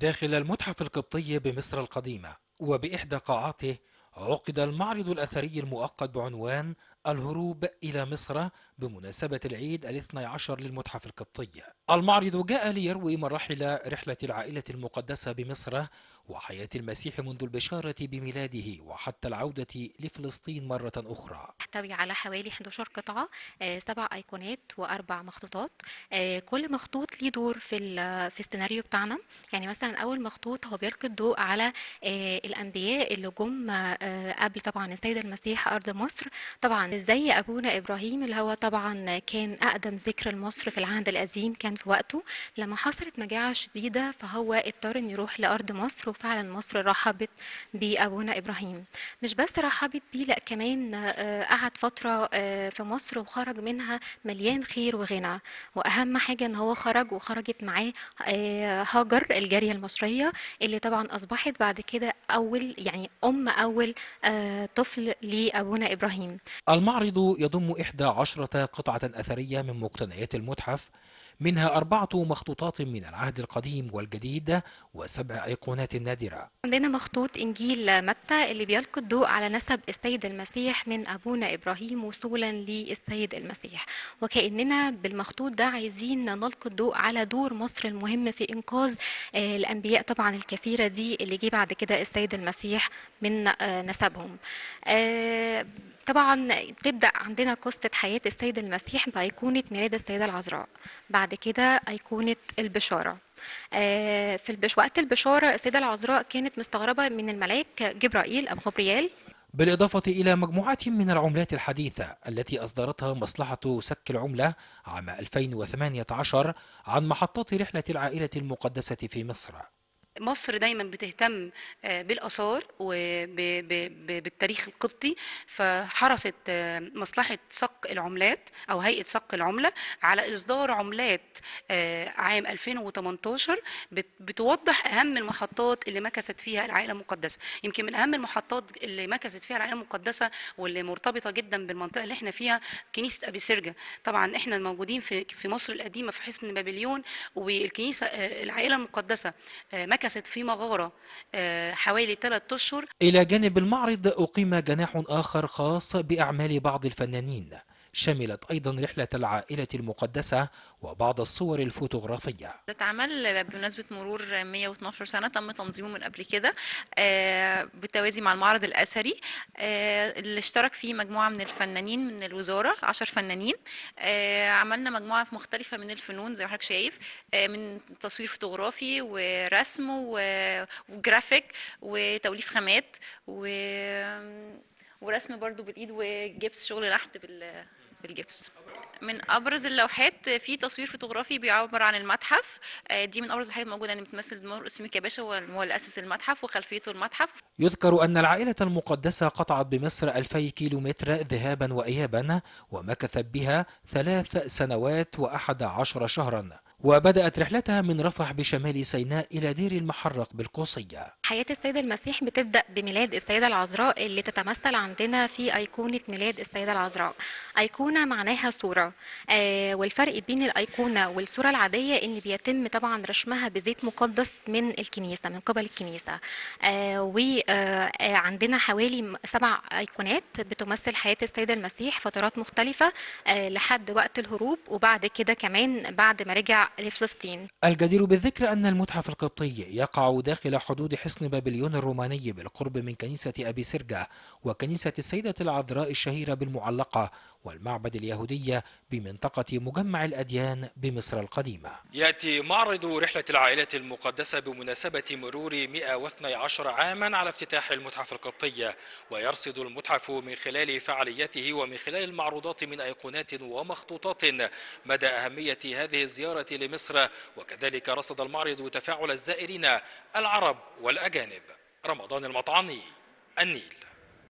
داخل المتحف القبطي بمصر القديمة وبإحدى قاعاته عقد المعرض الأثري المؤقت بعنوان الهروب إلى مصر بمناسبة العيد الاثنى عشر للمتحف القبطي المعرض جاء ليروي مراحل رحلة العائلة المقدسة بمصر وحياة المسيح منذ البشارة بميلاده وحتى العودة لفلسطين مرة أخرى تحتوي على حوالي 11 قطعة آه، سبع أيقونات وأربع مخطوطات آه، كل مخطوط ليه دور في في السيناريو بتاعنا يعني مثلا أول مخطوط هو بيلقي الضوء على آه، الأنبياء اللي جم قبل طبعا السيد المسيح أرض مصر طبعا زي أبونا إبراهيم اللي هو طبعا كان أقدم ذكر لمصر في العهد القديم كان في وقته لما حصلت مجاعة شديدة فهو اضطر إنه يروح لأرض مصر فعلا مصر رحبت بأبونا إبراهيم مش بس رحبت بيه لأ كمان آه، قعد فترة آه، في مصر وخرج منها مليان خير وغنى وأهم حاجة إن هو خرج وخرجت معاه آه، هاجر الجارية المصرية اللي طبعا أصبحت بعد كده أول يعني أم أول طفل لأبونا إبراهيم المعرض يضم إحدى عشرة قطعة أثرية من مقتنيات المتحف منها أربعة مخطوطات من العهد القديم والجديد وسبع أيقونات نادرة عندنا مخطوط إنجيل متى اللي بيلقي الضوء على نسب السيد المسيح من أبونا إبراهيم وصولا للسيد المسيح وكأننا بالمخطوط ده عايزين نلقي الضوء على دور مصر المهم في إنقاذ آه، الأنبياء طبعا الكثيرة دي اللي جه بعد كده السيد المسيح من آه، نسبهم آه، طبعا بتبدا عندنا قصه حياه السيد المسيح بايقونه ميلاد السيده العذراء بعد كده ايقونه البشاره آه، في البش وقت البشاره السيده العذراء كانت مستغربه من الملاك جبرائيل ام غبريال بالإضافة إلى مجموعة من العملات الحديثة التي أصدرتها مصلحة سك العملة عام 2018 عن محطات رحلة العائلة المقدسة في مصر مصر دايما بتهتم آه، بالاثار وبالتاريخ القبطي فحرصت آه، مصلحه صك العملات او هيئه صك العمله على اصدار عملات آه، عام 2018 بتوضح اهم المحطات اللي مكثت فيها العائله المقدسه يمكن من اهم المحطات اللي مكثت فيها العائله المقدسه واللي مرتبطه جدا بالمنطقه اللي احنا فيها كنيسه ابي سرجه طبعا احنا موجودين في مصر القديمه في حصن بابليون والكنيسه العائله المقدسه انعكست في مغارة آه، حوالي ثلاثة أشهر إلى جانب المعرض أقيم جناح آخر خاص بأعمال بعض الفنانين شملت أيضا رحلة العائلة المقدسة وبعض الصور الفوتوغرافية اتعمل بمناسبة مرور 112 سنة تم تنظيمه من قبل كده آه، بالتوازي مع المعرض الأثري آه، اللي اشترك فيه مجموعة من الفنانين من الوزارة 10 فنانين آه، عملنا مجموعة مختلفة من الفنون زي ما حضرتك شايف من تصوير فوتوغرافي ورسم وجرافيك وتوليف خامات و ورسم برضو بالايد وجبس شغل نحت بال بالجبس من ابرز اللوحات في تصوير فوتوغرافي بيعبر عن المتحف آه، دي من ابرز الحاجات الموجوده اللي بتمثل دمار سميك باشا هو اللي المتحف وخلفيته المتحف يذكر ان العائله المقدسه قطعت بمصر 2000 كيلومتر ذهابا وايابا ومكثت بها ثلاث سنوات و11 شهرا وبدأت رحلتها من رفح بشمال سيناء إلى دير المحرق بالقوصية حياة السيدة المسيح بتبدأ بميلاد السيدة العذراء اللي تتمثل عندنا في أيقونة ميلاد السيدة العذراء أيقونة معناها صورة آه والفرق بين الأيقونة والصورة العادية إن بيتم طبعا رشمها بزيت مقدس من الكنيسة من قبل الكنيسة آه وعندنا آه، آه، حوالي سبع أيقونات بتمثل حياة السيدة المسيح فترات مختلفة آه لحد وقت الهروب وبعد كده كمان بعد ما رجع لفلسطين الجدير بالذكر أن المتحف القبطي يقع داخل حدود حصن بابليون الروماني بالقرب من كنيسة أبي سرجة وكنيسة السيدة العذراء الشهيرة بالمعلقة والمعبد اليهودية بمنطقة مجمع الأديان بمصر القديمة يأتي معرض رحلة العائلة المقدسة بمناسبة مرور 112 عاما على افتتاح المتحف القبطية ويرصد المتحف من خلال فعاليته ومن خلال المعروضات من أيقونات ومخطوطات مدى أهمية هذه الزيارة لمصر وكذلك رصد المعرض تفاعل الزائرين العرب والأجانب رمضان المطعني النيل